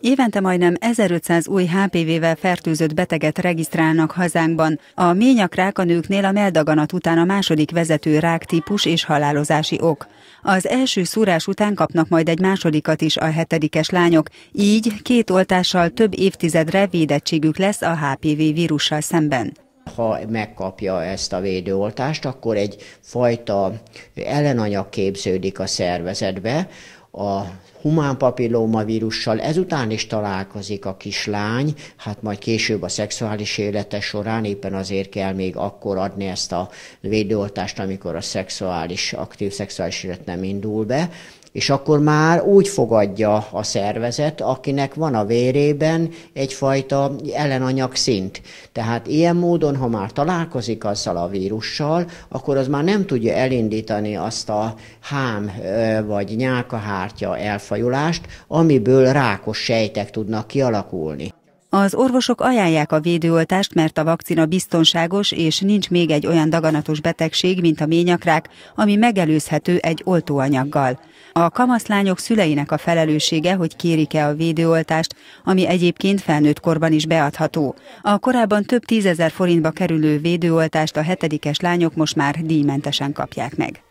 Évente majdnem 1500 új HPV-vel fertőzött beteget regisztrálnak hazánkban. A ményakrák a nőknél a meldaganat után a második vezető ráktípus és halálozási ok. Az első szúrás után kapnak majd egy másodikat is a hetedikes lányok, így két oltással több évtizedre védettségük lesz a HPV vírussal szemben ha megkapja ezt a védőoltást, akkor egy fajta ellenanyag képződik a szervezetbe, a humán papilloma vírussal ezután is találkozik a kislány, hát majd később a szexuális élete során éppen azért kell még akkor adni ezt a védőoltást, amikor a szexuális, aktív szexuális élet nem indul be, és akkor már úgy fogadja a szervezet, akinek van a vérében egyfajta ellenanyag szint. Tehát ilyen módon, ha már találkozik azzal a vírussal, akkor az már nem tudja elindítani azt a hám vagy nyálkahártya elfajulást, amiből rákos sejtek tudnak kialakulni. Az orvosok ajánlják a védőoltást, mert a vakcina biztonságos, és nincs még egy olyan daganatos betegség, mint a ményakrák, ami megelőzhető egy oltóanyaggal. A kamaszlányok szüleinek a felelőssége, hogy kérik-e a védőoltást, ami egyébként felnőtt korban is beadható. A korábban több tízezer forintba kerülő védőoltást a hetedikes lányok most már díjmentesen kapják meg.